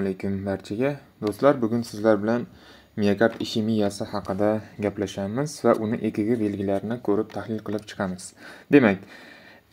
alaykum barchaga do'stlar bugun sizlar bilan miyokard ishemiyasi haqida gaplashamiz va uni ekg belgilarini ko'rib tahlil qilib chiqamiz demak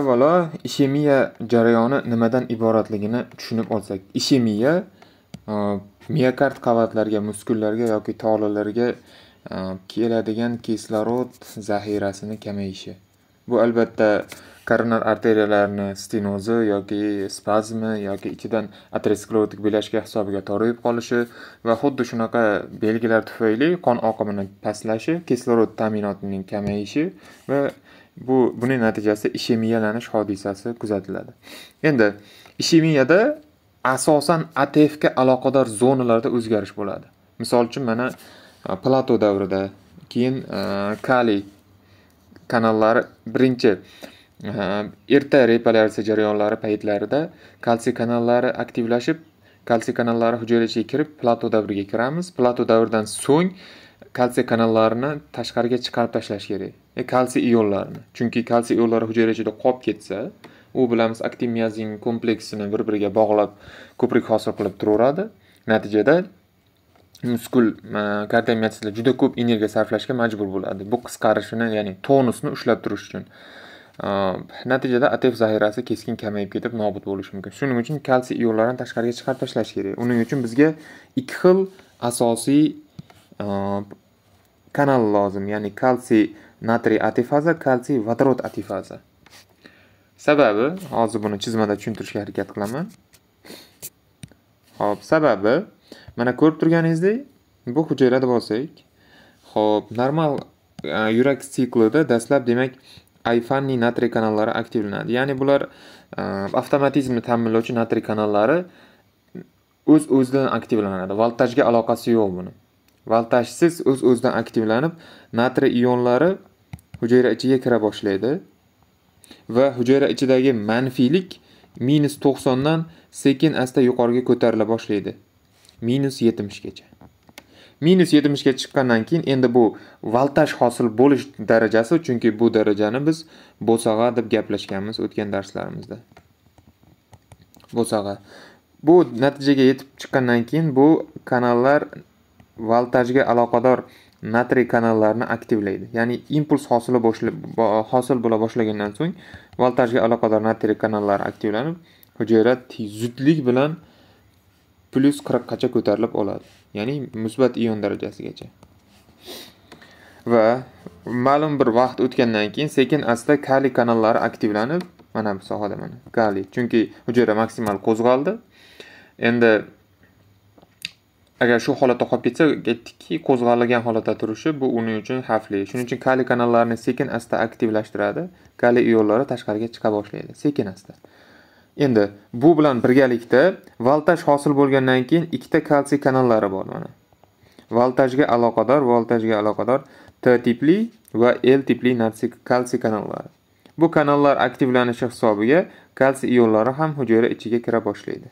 avvalo ishemiya jarayoni nimadan iboratligini tushunib olsak ishemiya e, miyokard qavatlarga muskullarga yoki tolalarga e, keladigan kislorod zaxirasini kamayishi bu albatta koronar arteriyalarni stenozi yoki spazmi yoki ichidan aterosklerotik belashka hisobiga torayib qolishi va xuddi shunaqa belgilar tufayli qon oqimini pastlashi kislorod ta'minotining kamayishi va bu buning natijasida ishemiyalanish hodisasi kuzatiladi endi ishemiyada asosan atfga aloqador zonalarda o'zgarish bo'ladi misol uchun mana plato davrida keyin e, kaliy kanallari birinchi e, erta repolyatsiya jarayonlari paytlarida kalsiy kanallari aktivlashib kalsiy kanallari hujayra ichiga kirib plato davriga kiramiz plato davridan so'ng kalsiy kanallarini tashqariga chiqarib tashlash kerak e, kalsiy ionlarini chunki kalsiy ionlari hujayra ichida qolib ketsa u bilamiz aktin miazin kompleksini bir biriga bog'lab ko'prik hosil qilib turaveradi natijada muskul koordinatsiyada juda ko'p energiya sarflashga majbur bo'ladi bu qisqarishini ya'ni tonusni ushlab turish uchun natijada atef zaxirasi keskin kamayib ketib nobud bo'lishi mumkin shuning uchun kalsiy ionlarini tashqariga chiqarib tashlash kerak uning uchun bizga ikki xil asosiy kanal lozim ya'ni kalsiy natriy atifaza kalsiy vodorod atifaza sababi hozir buni chizmada tushuntirishga harakat qilaman ho'p sababi Mana ko'rib turganingizdek, bu hujayrada bo'lsak, Xo'p, normal e, yurak siklida dastlab demak ayfanni natriy kanallari aktivlanadi. Ya'ni bular e, avtomatizmni ta'minlovchi natriy kanallari o'z-o'zidan aktivlanadi. Voltajga aloqasi yo'q buni. Voltajsiz o'z-o'zidan aktivlanib, natriy ionlari hujayra ichiga kira boshlaydi va hujayra ichidagi manfiylik minus 90 dan sekin asta yuqoriga ko'tarila boshlaydi. minus yetmishgacha minus yetmishga chiqqandan keyin endi bu voltaj hosil bo'lish darajasi chunki bu darajani biz bo'sag'a deb gaplashganmiz o'tgan darslarimizda bo'sag'a bu natijaga yetib chiqqandan keyin bu kanallar voltajga aloqador natriy kanallarni aktivlaydi ya'ni impuls hosili hosil bo'la boshlagandan so'ng voltajga aloqador natriy kanallar aktivlanib hujayra zudlik bilan 40 qirqqacha ko'tarilib oladi ya'ni musbat ion darajasigacha va ma'lum bir vaqt o'tgandan keyin sekin asta kaliy kanallari aktivlanib mana bu sohada mana kaliy chunki hujayra maksimal qo'zg'aldi endi agar shu holatda qolib ketsa aytdikki qo'zg'algan holatda turishi bu uning uchun xavfli shuning uchun kaliy kanallarini sekin asta aktivlashtiradi kaliy ionlari tashqariga chiqa boshlaydi sekin asta Endi bu bilan birgalikda voltaj hosil bo'lgandan keyin ikkita kalsiy kanallari bor mana. Voltajga aloqador, voltajga aloqador T tipli va L tipli kalsiy kanallari. Bu kanallar aktivlanishi hisobiga kalsiy ionlari ham hujayra ichiga kira boshlaydi.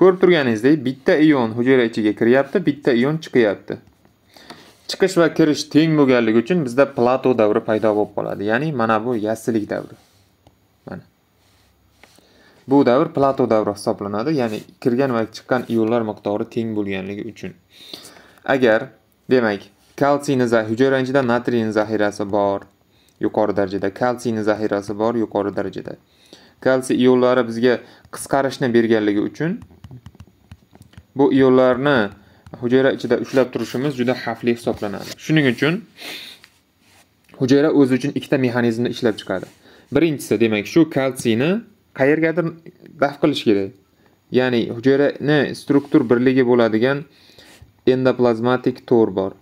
Ko'rib turganingizdek, bitta ion hujayra ichiga kiryapti, bitta ion chiqyapti. Chiqish va kirish teng bo'lganligi uchun bizda plato davri paydo bo'lib qoladi, ya'ni mana bu yassilik davri. Mana bu davr plato davri hisoblanadi ya'ni kirgan va chiqqan ionlar miqdori teng bo'lganligi uchun agar demak kalsiyni hujayrangida natriyni zaxirasi bor yuqori darajada kalsiyni zaxirasi bor yuqori darajada kalsiy ionlari bizga qisqarishni berganligi uchun bu ionlarni hujayra ichida ushlab turishimiz juda xavfli hisoblanadi shuning uchun hujayra o'zi uchun ikkita mexanizmni ishlab chiqadi birinchisi demak shu kalsiyni qayergadir daf qilish kerak ya'ni hujayrani struktur birligi bo'ladigan endoplazmatik to'r bor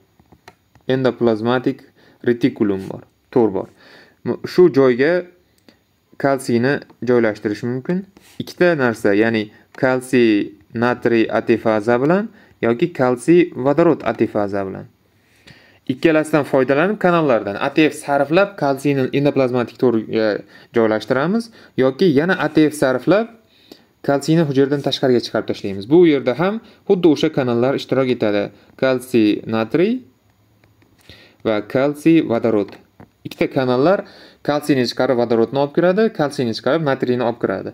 endoplazmatik retikulum bor to'r bor shu joyga kalsiyni joylashtirish mumkin ikkita narsa ya'ni kalsiy natriy atifaza bilan yoki kalsiy vodorod atifaza bilan ikkalasidan foydalanib kanallardan atf sarflab kalsiyni endoplazmatik to'riga e, joylashtiramiz yoki yana atf sarflab kalsiyni hujradan tashqariga chiqarib tashlaymiz bu yerda ham xuddi o'sha kanallar ishtirok etadi kalsiy natriy va kalsiy vodorod ikkita kanallar kalsiyni chiqarib vodorodni olib kiradi kalsiyni chiqarib natriyni olib kiradi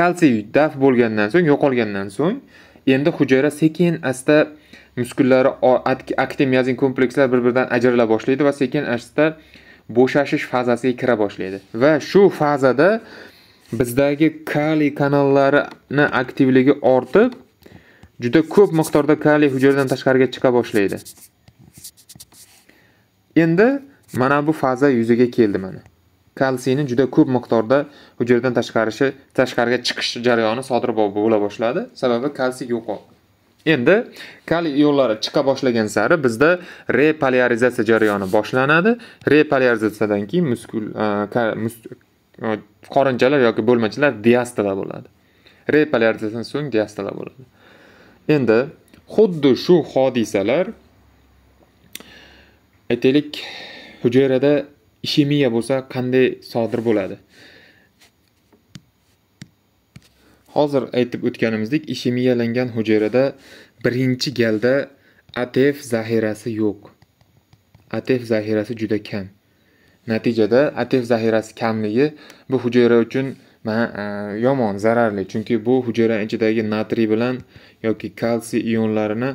kalsiy daf bo'lgandan so'ng yo'qolgandan so'ng endi hujayra sekin asta muskullari aktin miyazin komplekslar bir biridan ajrala boshlaydi va sekin asta bo'shashish fazasiga kira boshlaydi va shu fazada bizdagi kaliy kanallarini aktivligi ortib juda ko'p miqdorda kaliy hujayradan tashqariga chiqa boshlaydi endi mana bu faza yuzaga keldi mana kalsiyni juda ko'p miqdorda hujayradan tashqarishi tashqariga chiqish jarayoni sodir bo'la boshladi sababi kalsiy yo'qoldi endi kaliy ionlari chiqa boshlagan sari bizda repolarizatsiya jarayoni boshlanadi repolarizatsiyadan keyin muskul e, e, qorinchalar yoki bo'lmachalar diastola bo'ladi repolarizatsiyadan so'ng diastola bo'ladi endi xuddi shu hodisalar aytaylik hujayrada ishemiya bo'lsa qanday sodir bo'ladi hozir aytib o'tganimizdek ishemiyalangan hujayrada birinchi galda atf zaxirasi yo'q atf zaxirasi juda kam natijada atf zaxirasi kamligi bu hujayra uchun yomon zararli chunki bu hujayra ichidagi natriy bilan yoki kalsiy ionlarini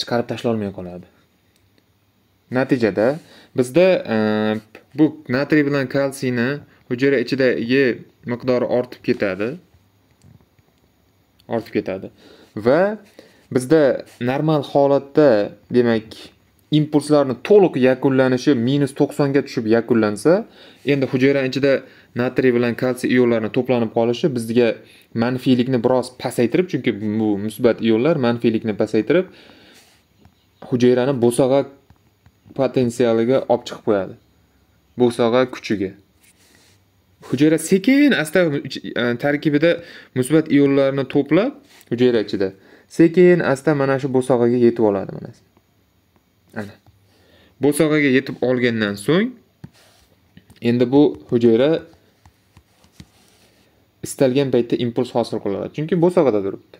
chiqarib tashlolmay qoladi natijada bizda bu natriy bilan kalsiyni hujayra ichidagi miqdori ortib ketadi ortib ketadi va bizda normal holatda demak impulslarni to'liq yakunlanishi minus to'qsonga tushib yakunlansa endi hujayra ichida natriy bilan kalsiy ionlarni to'planib qolishi bizga manfiylikni biroz pasaytirib chunki bu musbat ionlar manfiylikni pasaytirib hujayrani bo'sag'a potensialiga olib chiqib qo'yadi bo'sag'a kuchiga hujayra sekin asta tarkibida musbat ionlarni to'plab hujayra ichida sekin asta mana shu bo'sog'iga yetib oladi mana ana bo'sog'iga yetib olgandan so'ng endi bu hujayra istalgan paytda impuls hosil qila oladi chunki bo'sog'ida turibdi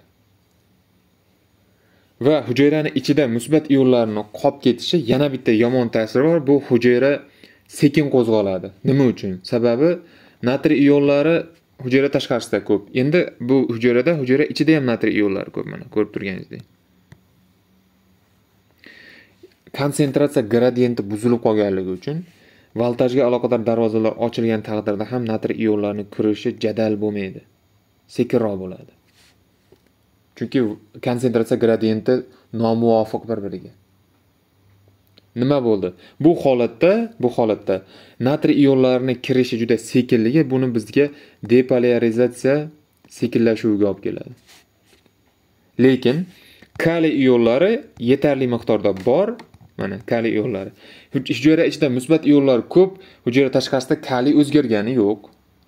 va hujayrani ichida musbat ionlarni qolib ketishi yana bitta yomon ta'siri bor bu hujayra sekin qo'zg'aladi nima uchun sababi natriy ionlari hujayra tashqarisida ko'p endi bu hujayrada hujayra ichida ham natriy ionlari ko'p mana ko'rib turganingizdek konsentratsiya gradiyenti buzilib qolganligi uchun voltajga aloqador darvozalar ochilgan taqdirda ham natriy ionlarni kirishi jadal bo'lmaydi sekinroq bo'ladi chunki konsentratsiya gradiyenti nomuvofiq bir biriga nima bo'ldi bu holatda bu holatda natriy ionlarini kirishi juda sekinligi buni bizga depolarizatsiya sekinlashuviga olib keladi lekin kaliy ionlari yetarli miqdorda bor mana kaliy ionlari hujayra ichida musbat ionlar ko'p hujayra tashqarisida kaliy o'zgargani yo'q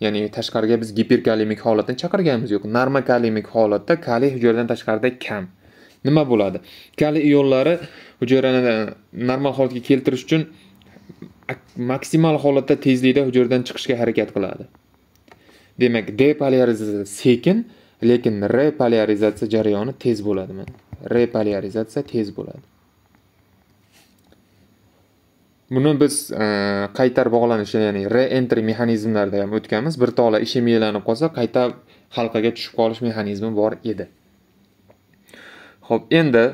ya'ni tashqariga biz giperkalimik holatni chaqirganimiz yo'q normakalimik holatda kaliy hujayradan tashqarida kam nima bo'ladi kali ionlari hujayrani e, normal holatga keltirish uchun maksimal holatda tezlikda hujayradan chiqishga harakat qiladi demak depolarizatsiya sekin lekin repolarizatsiya jarayoni tez bo'ladi mana repolarizatsiya tez bo'ladi buni biz e, qaytar bog'lanish ya'ni reentry mexanizmlarida ham o'tganmiz bir tola ishemiylanib qolsa qayta halqaga tushib qolish mexanizmi bor edi Xo'p, endi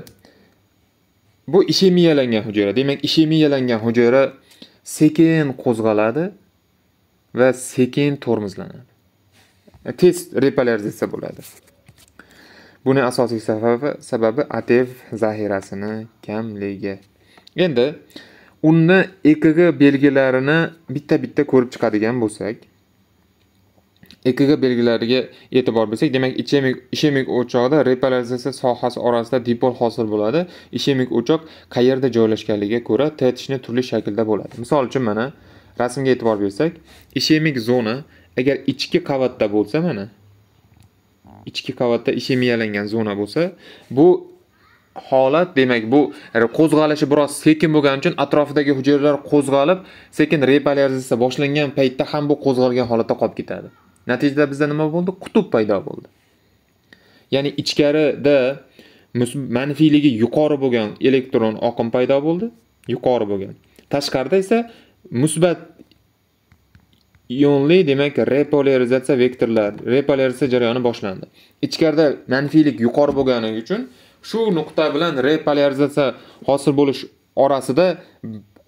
bu ishemiyalangan hujayra. Demak, ishemiyalangan hujayra sekin qo'zg'aladi va sekin tormozlanadi. Test repolarizatsiya bo'ladi. Buni asosiy sababi sababi ATF zaxirasini kamligi. Endi unni EKG belgilarini bitta-bitta ko'rib chiqadigan bo'lsak, EKG belgilariga e'tibor bersak, demak, ichemik ishemik o'choqda repolarizatsiya sohasi orasida dipol hosil bo'ladi. Ishemik o'choq qayerda joylashganligiga ko'ra tetishni turli shaklda bo'ladi. Misol uchun mana rasmga e'tibor bersak, ishemik zona agar ichki qavatda bo'lsa, mana ichki qavatda ishemiyalangan zona bo'lsa, bu holat demak bu qo'zg'alishi biroz sekin bo'lgani uchun atrofidagi hujayralar qo'zg'alib sekin repolarizatsiya boshlangan paytda ham bu qo'zg'algan holatda qolib ketadi natijada bizda nima bo'ldi qutb paydo bo'ldi ya'ni ichkarida manfiyligi yuqori bo'lgan elektron oqim paydo bo'ldi yuqori bo'lgan tashqarida esa musbat ionli demak repolarizatsiya vektorlari repolarizatsiya jarayoni boshlandi ichkarida manfiylik yuqori bo'lgani uchun shu nuqta bilan repolarizatsiya hosil bo'lish orasida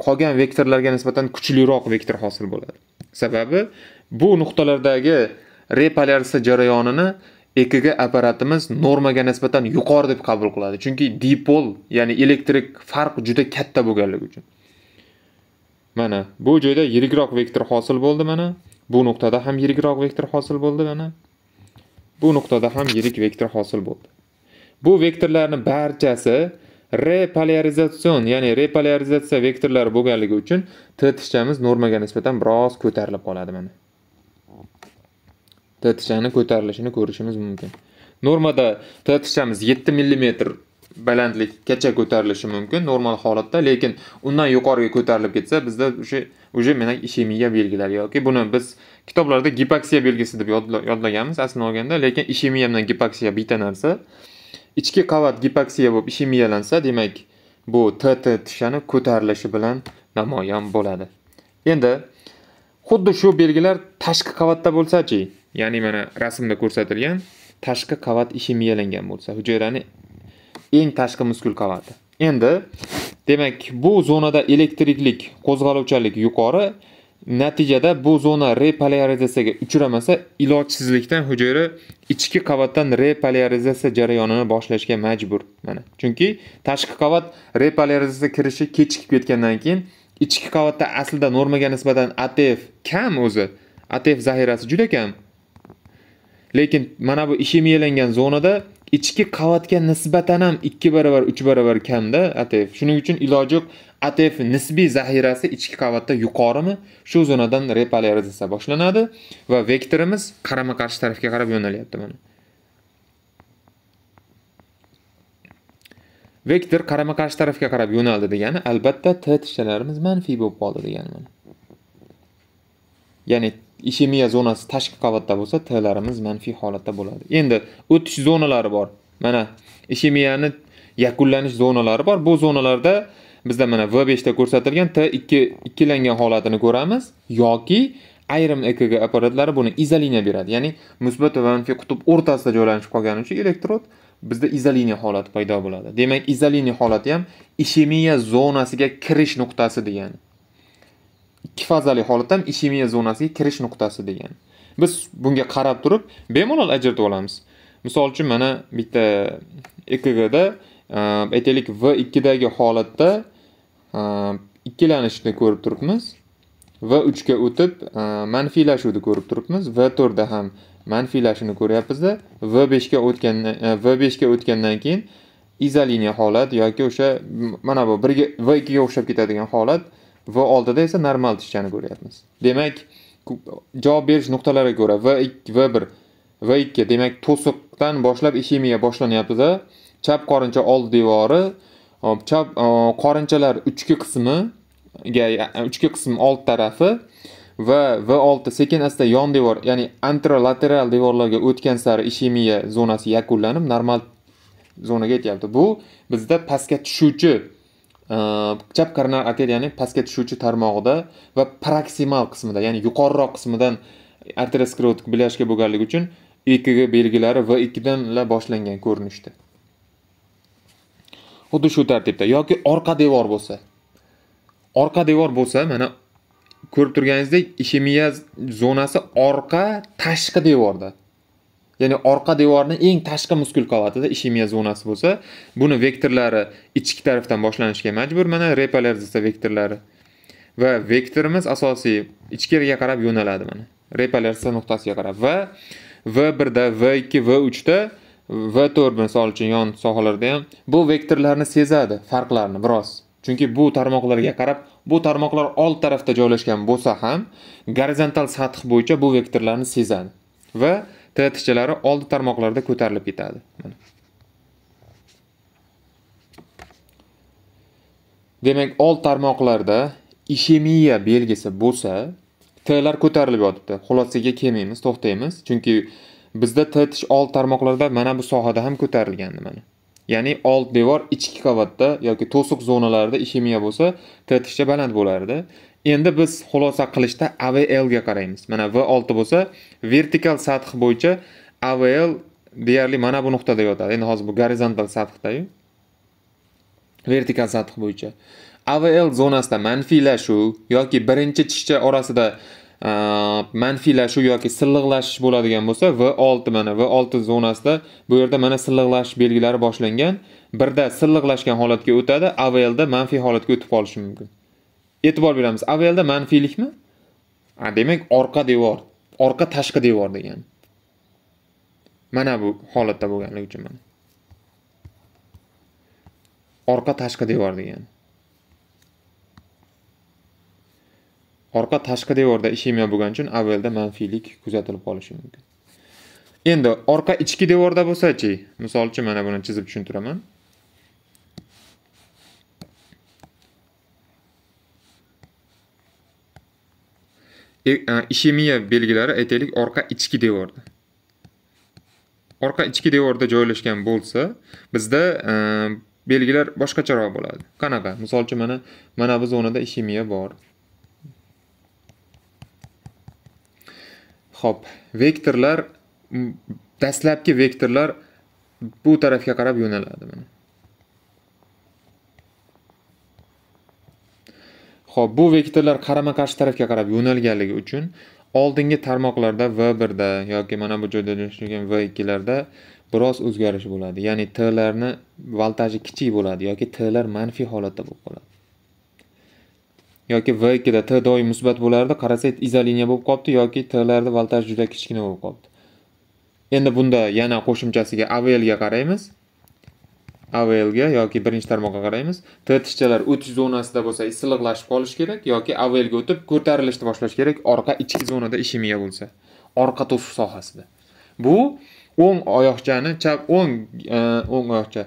qolgan vektorlarga nisbatan kuchliroq vektor hosil bo'ladi sababi Bu nuqtalardagi repolarizatsiya jarayonini EKG apparatimiz normaga nisbatan yuqori deb qabul qiladi. Chunki dipol, ya'ni elektrik farq juda katta bo'lganligi uchun. Mana bu joyda yirikroq vektor hosil bo'ldi mana. Bu nuqtada ham yirikroq vektor hosil bo'ldi mana. Bu nuqtada ham yirik vektor hosil bo'ldi. Bu vektorlarning barchasi repolarizatsiyon, ya'ni repolarizatsiya vektorlari bo'lganligi uchun t tishchamiz normaga nisbatan biroz ko'tarilib qoladi mana. tatishani ko'tarilishini ko'rishimiz mumkin normada tatishamiz 7 mm balandlikgacha ko'tarilishi mumkin normal holatda lekin undan yuqoriga ko'tarilib ketsa bizda o'sha уже mana ishemiya belgilari yoki buni biz kitoblarda gipoksiya belgisi deb yodlaganmiz aslini olganda lekin ishemiya bilan gipoksiya bitta narsa ichki qavat gipoksiya bo'lib ishemiyalansa demak bu tt tishani ko'tarilishi bilan namoyon bo'ladi endi xuddi shu belgilar tashqi qavatda bo'lsachi ya'ni mana rasmda ko'rsatilgan tashqi qavat ishemiyalangan bo'lsa hujayrani eng tashqi muskul qavati endi demak bu zonada elektriklik qo'zg'aluvchanlik yuqori natijada bu zona repolarizatsiyaga uchramasa ilojsizlikdan hujayra ichki qavatdan repolarizatsiya jarayonini boshlashga majbur mana chunki tashqi qavat repolyarizatsiya kirishi kechikib ketgandan keyin ichki qavatda aslida normaga nisbatan atf kam o'zi atf zaxirasi juda kam lekin mana bu ishemiyalangan zonada ichki qavatga nisbatan ham 2 barobar 3 barobar kamda atf shuning uchun iloji yo'q atf nisbiy zaxirasi ichki qavatda yuqorimi shu zonadan repolarizatsiya boshlanadi va vektorimiz qarama qarshi tarafga qarab yo'nalyapti mana vektor qarama qarshi tarafga qarab yo'naldi degani albatta t tishchalarimiz manfiy bo'lib qoldi degani mana ya'ni ishemiya e zonasi tashqi qavatda bo'lsa tlarimiz manfiy holatda bo'ladi endi o'tish zonalari bor mana ishemiyani e yakunlanish zonalari bor bu zonalarda bizda mana v beshda ko'rsatilgan t ikki ikkilangan holatini ko'ramiz yoki ayrim ekg apparatlari buni izoliniya beradi ya'ni musbat va manfiy qutb o'rtasida joylashib qolgani uchun elektrod bizda izoliniya holati paydo bo'ladi demak izoliniya holati ham ishemiya e zonasiga kirish nuqtasi degani ikki fazali holat ham ishemiya zonasiga kirish nuqtasi degan biz bunga qarab turib bemalol ajratib olamiz misol uchun mana bitta ekgda e, aytaylik v ikkidagi holatda e, ikkilanishni ko'rib turibmiz v uchga o'tib e, manfiylashuvni ko'rib turibmiz v to'rtda ham manfiylashuvni ko'ryapmizda v beshga o'tgan v beshga o'tgandan keyin izoliniya holat yoki o'sha mana bu birga v ikkiga o'xshab ketadigan holat va oldida esa normal tishchani ko'ryapmiz demak javob berish nuqtalariga ko'ra v v bir v ikki demak to'siqdan boshlab ishemiya boshlanyaptida chap qorincha old devori chap qorinchalar uchki qismiga uchki qism old tarafi va V6 sekin asta yon devor, ya'ni antrolateral devorlarga o'tgan sari ishemiya zonasi yakunlanib normal zonaga yetyapti. Bu bizda pastga tushuvchi Э, chap koronar arteriyaning pastga tushuvchi tarmog'ida va proksimal qismida ya'ni yuqoriroq qismidan arteriosklerotik bilajka bo'lganligi uchun ekg belgilari v ikkidan boshlangan ko'rinishda xuddi shu tartibda yoki orqa devor bo'lsa orqa devor bo'lsa mana ko'rib turganingizdek ishemiya zonasi orqa tashqi devorda ya'ni orqa devorni eng tashqi muskul qavatida ishemiya zonasi bo'lsa buni vektorlari ichki tarafdan boshlanishga majbur mana repaler desa vektorlari va vektorimiz asosiy ichkariga qarab yo'naladi mana repaler nuqtasiga qarab va v birda v ikki v uchda v to'rt misol uchun yon sohalarda ham bu vektorlarni sezadi farqlarni biroz chunki bu tarmoqlarga qarab bu tarmoqlar old tarafda joylashgan bo'lsa ham gorizontal sathi bo'yicha bu vektorlarni sezadi va tichalari oldi tarmoqlarda ko'tarilib ketadi demak old tarmoqlarda ishemiya belgisi bo'lsa tlar ko'tarilib yotibdi xulosaga kelmaymiz to'xtaymiz chunki bizda t old tarmoqlarda mana bu sohada ham ko'tarilgan mana ya'ni old devor ichki qavatda yoki to'siq zonalarida ishemiya bo'lsa t baland bo'lardi endi biz xulosa qilishda avl ga qaraymiz mana v 6 bo'lsa vertikal sath bo'yicha avl deyarli mana bu nuqtada yotadi endi hozir bu gorizontal sathdayu vertikal sath bo'yicha avl zonasida manfiylashuv yoki birinchi tishcha orasida manfiylashuv yoki silliqlashish bo'ladigan bo'lsa v 6 mana v 6 zonasida bu yerda mana silliqlashish belgilari boshlangan birda silliqlashgan holatga o'tadi avlda manfiy holatga o'tib qolishi mumkin e'tibor beramiz avvalda manfiylikmi a demak orqa devor orqa tashqi devor degani mana bu holatda bo'lganligi uchun mana orqa tashqi devor degani orqa tashqi devorda ishemiya bo'lgani uchun avvalda manfiylik kuzatilib qolishi mumkin endi orqa ichki devorda bo'lsachi misol uchun mana buni chizib tushuntiraman E, e, ishemiya belgilari aytaylik orqa ichki devorda orqa ichki devorda joylashgan bo'lsa bizda e, belgilar boshqacharoq bo'ladi qanaqa misol uchun mana mana bu zonada ishemiya bor ho'p vektorlar dastlabki vektorlar bu tarafga qarab yo'naladi mana Xo'p, bu vektorlar qarama qarshi tarafga qarab yo'nalganligi uchun oldingi tarmoqlarda v 1 da yoki mana bu joyda joylashgan v 2 larda biroz o'zgarish bo'ladi ya'ni tlarni voltaji kichik bo'ladi yoki tlar manfiy holatda bo'lib qoladi yoki v 2 da t doim musbat bo'lardi qarasak izoliniya bo'lib qopti yoki tlarda voltaj juda kichkina bo'lib qopti. endi bunda yana qo'shimchasiga ga qaraymiz ga yoki birinchi tarmoqqa qaraymiz t tishchalar o'tish zonasida bo'lsa silliqlashib qolishi kerak yoki ga o'tib ko'tarilishni boshlash kerak orqa ichki zonada ishemiya bo'lsa orqa to'siq sohasida bu o'ng oyoqchani chap o'ng e, o'ng oyoqcha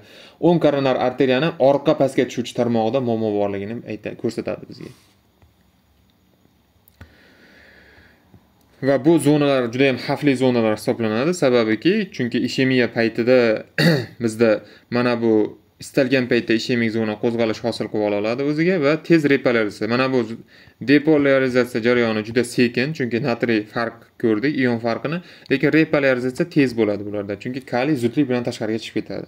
o'ng koronar arteriyani orqa pastga tushuvchi tarmog'ida muammo borligini ayta ko'rsatadi bizga va bu zonalar juda yam xavfli zonalar hisoblanadi sababiki chunki ishemiya paytida bizda mana bu istalgan paytda ishemik zona qo'zg'alish hosil qilib ola oladi o'ziga va tez repolarizatsiya mana bu depolarizatsiya jarayoni juda sekin chunki natriy farq ko'rdik ion farqini lekin repolarizatsiya tez bo'ladi bularda chunki kaliy zudlik bilan tashqariga chiqib ketadi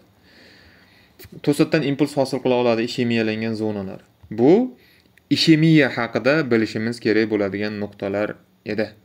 to'satdan impuls hosil qila oladi ishemiyalangan zonalar bu ishemiya haqida bilishimiz kerak bo'ladigan nuqtalar edi